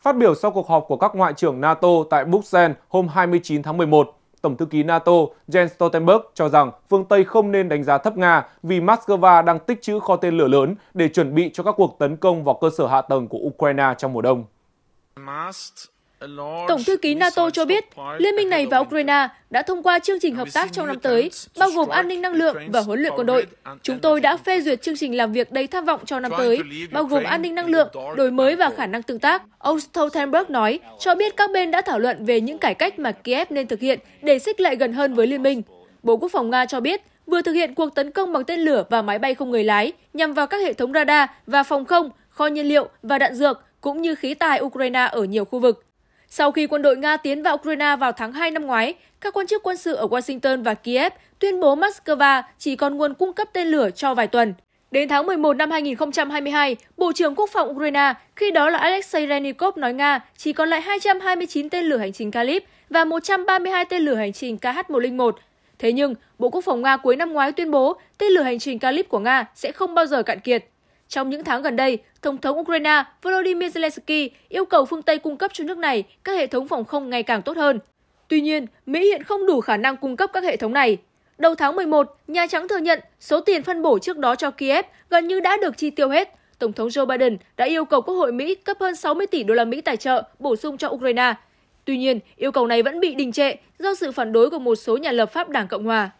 Phát biểu sau cuộc họp của các ngoại trưởng NATO tại Bruxelles hôm 29 tháng 11, Tổng thư ký NATO Jens Stoltenberg cho rằng phương Tây không nên đánh giá thấp Nga vì Moscow đang tích trữ kho tên lửa lớn để chuẩn bị cho các cuộc tấn công vào cơ sở hạ tầng của Ukraine trong mùa đông. Tổng thư ký NATO cho biết, liên minh này và Ukraine đã thông qua chương trình hợp tác trong năm tới, bao gồm an ninh năng lượng và huấn luyện quân đội. Chúng tôi đã phê duyệt chương trình làm việc đầy tham vọng cho năm tới, bao gồm an ninh năng lượng, đổi mới và khả năng tương tác. Ông Stoltenberg nói, cho biết các bên đã thảo luận về những cải cách mà Kiev nên thực hiện để xích lại gần hơn với liên minh. Bộ Quốc phòng Nga cho biết, vừa thực hiện cuộc tấn công bằng tên lửa và máy bay không người lái nhằm vào các hệ thống radar và phòng không, kho nhiên liệu và đạn dược cũng như khí tài Ukraine ở nhiều khu vực. Sau khi quân đội Nga tiến vào Ukraine vào tháng 2 năm ngoái, các quan chức quân sự ở Washington và Kiev tuyên bố Moscow chỉ còn nguồn cung cấp tên lửa cho vài tuần. Đến tháng 11 năm 2022, Bộ trưởng Quốc phòng Ukraine, khi đó là Alexei Renikov nói Nga chỉ còn lại 229 tên lửa hành trình Kalib và 132 tên lửa hành trình KH-101. Thế nhưng, Bộ Quốc phòng Nga cuối năm ngoái tuyên bố tên lửa hành trình Kalib của Nga sẽ không bao giờ cạn kiệt. Trong những tháng gần đây, Tổng thống Ukraine Volodymyr Zelensky yêu cầu phương Tây cung cấp cho nước này các hệ thống phòng không ngày càng tốt hơn. Tuy nhiên, Mỹ hiện không đủ khả năng cung cấp các hệ thống này. Đầu tháng 11, Nhà Trắng thừa nhận số tiền phân bổ trước đó cho Kiev gần như đã được chi tiêu hết. Tổng thống Joe Biden đã yêu cầu Quốc hội Mỹ cấp hơn 60 tỷ đô la Mỹ tài trợ bổ sung cho Ukraine. Tuy nhiên, yêu cầu này vẫn bị đình trệ do sự phản đối của một số nhà lập pháp Đảng Cộng hòa.